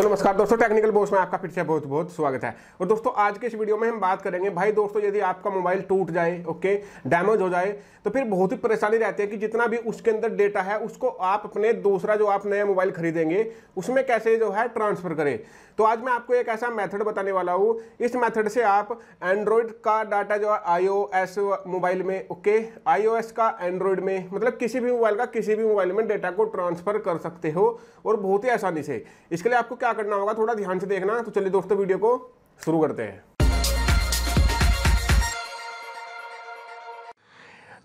सो नमस्कार दोस्तों टेक्निकल बोस में आपका फिर से बहुत बहुत स्वागत है और दोस्तों आज के इस वीडियो में हम बात करेंगे भाई दोस्तों यदि आपका मोबाइल टूट जाए ओके डैमेज हो जाए तो फिर बहुत ही परेशानी रहती है कि जितना भी उसके अंदर डेटा है उसको आप अपने दूसरा जो आप नया मोबाइल खरीदेंगे उसमें कैसे जो है ट्रांसफ़र करें तो आज मैं आपको एक ऐसा मैथड बताने वाला हूँ इस मैथड से आप एंड्रॉयड का डाटा जो है आई मोबाइल में ओके आई का एंड्रॉयड में मतलब किसी भी मोबाइल का किसी भी मोबाइल में डेटा को ट्रांसफ़र कर सकते हो और बहुत ही आसानी से इसके लिए आपको क्या क्या करना होगा थोड़ा ध्यान से देखना तो चलिए दोस्तों वीडियो को शुरू करते हैं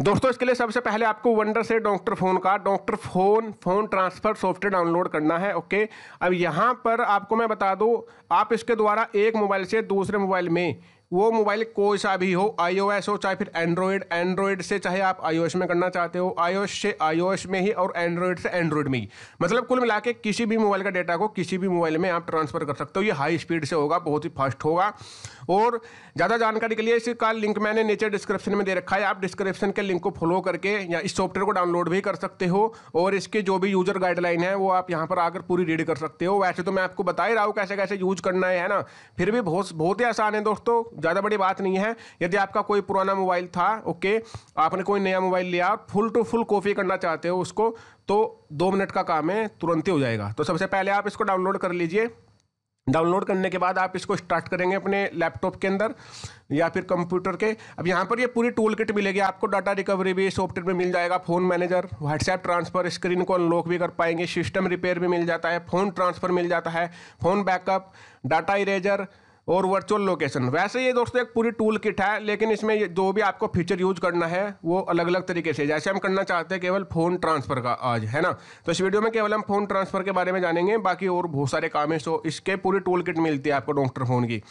दोस्तों इसके लिए सबसे पहले आपको वंडर से डॉक्टर फ़ोन का doctor phone phone transfer software download करना है ओके अब यहाँ पर आपको मैं बता दूँ आप इसके द्वारा एक मोबाइल से दूसरे मोबाइल में वो मोबाइल कोई सा भी हो आई हो चाहे फिर एंड्रॉयड एंड्रॉयड से चाहे आप आई में करना चाहते हो आई से आई में ही और एंड्रॉयड से एंड्रॉयड में ही मतलब कुल मिला के किसी भी मोबाइल का डाटा को किसी भी मोबाइल में आप ट्रांसफर कर सकते हो ये हाई स्पीड से होगा बहुत ही फास्ट होगा और ज़्यादा जानकारी के लिए इसका लिंक मैंने नीचे डिस्क्रिप्शन में दे रखा है आप डिस्क्रिप्शन के लिंक को फॉलो करके या इस सॉफ्टवेयर को डाउनलोड भी कर सकते हो और इसके जो भी यूज़र गाइडलाइन है वो आप यहाँ पर आकर पूरी रीड कर सकते हो वैसे तो मैं आपको बता ही रहा हूँ कैसे कैसे यूज करना है ना फिर भी बहुत बहुत ही आसान है दोस्तों ज़्यादा बड़ी बात नहीं है यदि आपका कोई पुराना मोबाइल था ओके आपने कोई नया मोबाइल लिया फुल टू फुल कॉपी करना चाहते हो उसको तो दो मिनट का काम है तुरंत ही हो जाएगा तो सबसे पहले आप इसको डाउनलोड कर लीजिए डाउनलोड करने के बाद आप इसको स्टार्ट करेंगे अपने लैपटॉप के अंदर या फिर कंप्यूटर के अब यहाँ पर ये पूरी टूल किट मिलेगी आपको डाटा रिकवरी भी सॉफ्टवेयर में मिल जाएगा phone manager WhatsApp transfer screen को अनलॉक भी कर पाएंगे सिस्टम रिपेयर भी मिल जाता है फ़ोन ट्रांसफ़र मिल जाता है फ़ोन बैकअप डाटा इरेजर और वर्चुअल लोकेशन वैसे ये दोस्तों एक पूरी टूल किट है लेकिन इसमें जो भी आपको फीचर यूज करना है वो अलग अलग तरीके से जैसे हम करना चाहते हैं केवल फ़ोन ट्रांसफ़र का आज है ना तो इस वीडियो में केवल हम फ़ोन ट्रांसफ़र के बारे में जानेंगे बाकी और बहुत सारे काम है सो इसके पूरी टूल किट मिलती है आपको डॉक्टर फ़ोन की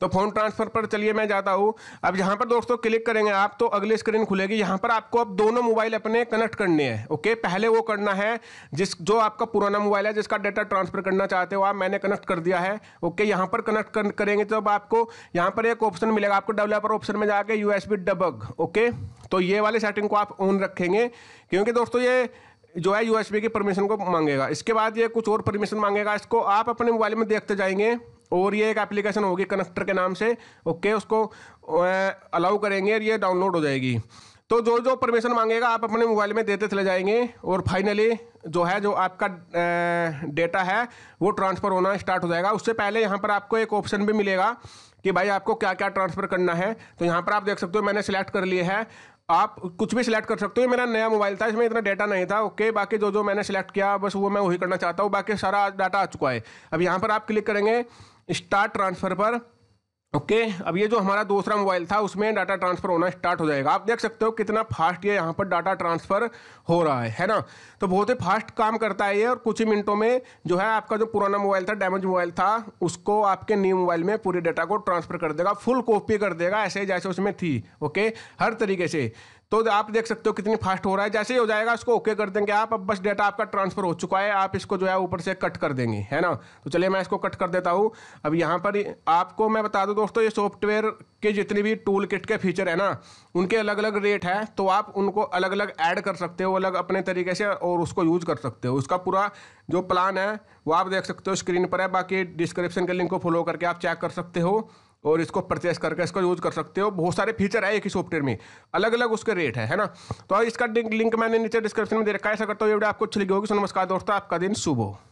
तो फ़ोन ट्रांसफ़र पर चलिए मैं जाता हूँ अब यहाँ पर दोस्तों क्लिक करेंगे आप तो अगली स्क्रीन खुलेगी यहाँ पर आपको अब दोनों मोबाइल अपने कनेक्ट करने हैं ओके पहले वो करना है जिस जो आपका पुराना मोबाइल है जिसका डाटा ट्रांसफ़र करना चाहते हो आप मैंने कनेक्ट कर दिया है ओके यहाँ पर कनेक्ट कर, करेंगे तो अब आपको यहाँ पर एक ऑप्शन मिलेगा आपको डेवलपर ऑप्शन में जाके यू एस डबग ओके तो ये वाले सेटिंग को आप ऑन रखेंगे क्योंकि दोस्तों ये जो है यू की परमिशन को मांगेगा इसके बाद ये कुछ और परमिशन मांगेगा इसको आप अपने मोबाइल में देखते जाएंगे और ये एक एप्लीकेशन होगी कनेक्टर के नाम से ओके उसको अलाउ करेंगे और ये डाउनलोड हो जाएगी तो जो जो परमिशन मांगेगा आप अपने मोबाइल में देते चले जाएंगे और फाइनली जो है जो आपका डेटा है वो ट्रांसफ़र होना स्टार्ट हो जाएगा उससे पहले यहाँ पर आपको एक ऑप्शन भी मिलेगा कि भाई आपको क्या क्या ट्रांसफ़र करना है तो यहाँ पर आप देख सकते हो मैंने सेलेक्ट कर लिए है आप कुछ भी सिलेक्ट कर सकते हो मेरा नया मोबाइल था इसमें इतना डाटा नहीं था ओके बाकी जो जो मैंने सेलेक्ट किया बस वो मैं वही करना चाहता हूँ बाकी सारा डाटा आ चुका है अब यहाँ पर आप क्लिक करेंगे स्टार्ट ट्रांसफ़र पर ओके okay, अब ये जो हमारा दूसरा मोबाइल था उसमें डाटा ट्रांसफ़र होना स्टार्ट हो जाएगा आप देख सकते हो कितना फास्ट ये यहाँ पर डाटा ट्रांसफ़र हो रहा है है ना तो बहुत ही फास्ट काम करता है ये और कुछ ही मिनटों में जो है आपका जो पुराना मोबाइल था डैमेज मोबाइल था उसको आपके न्यू मोबाइल में पूरे डाटा को ट्रांसफ़र कर देगा फुल कॉपी कर देगा ऐसे जैसे उसमें थी ओके हर तरीके से तो आप देख सकते हो कितनी फास्ट हो रहा है जैसे ही हो जाएगा इसको ओके कर देंगे आप अब बस डेटा आपका ट्रांसफर हो चुका है आप इसको जो है ऊपर से कट कर देंगे है ना तो चलिए मैं इसको कट कर देता हूँ अब यहाँ पर आपको मैं बता दूँ दोस्तों ये सॉफ्टवेयर के जितने भी टूल किट के फीचर है ना उनके अलग अलग रेट है तो आप उनको अलग अलग ऐड कर सकते हो अलग अपने तरीके से और उसको यूज कर सकते हो उसका पूरा जो प्लान है वो आप देख सकते हो स्क्रीन पर है बाकी डिस्क्रिप्शन के लिंक को फॉलो करके आप चेक कर सकते हो और इसको परचेस करके इसका यूज़ कर सकते हो बहुत सारे फीचर है एक ही सॉफ्टवेयर में अलग अलग उसके रेट है है ना तो इसका लिंक मैंने नीचे डिस्क्रिप्शन में दे रखा है ऐसा करता हूँ वीडियो आपको अच्छी लगी होगी सो नमस्कार दोस्तों आपका दिन शुभ हो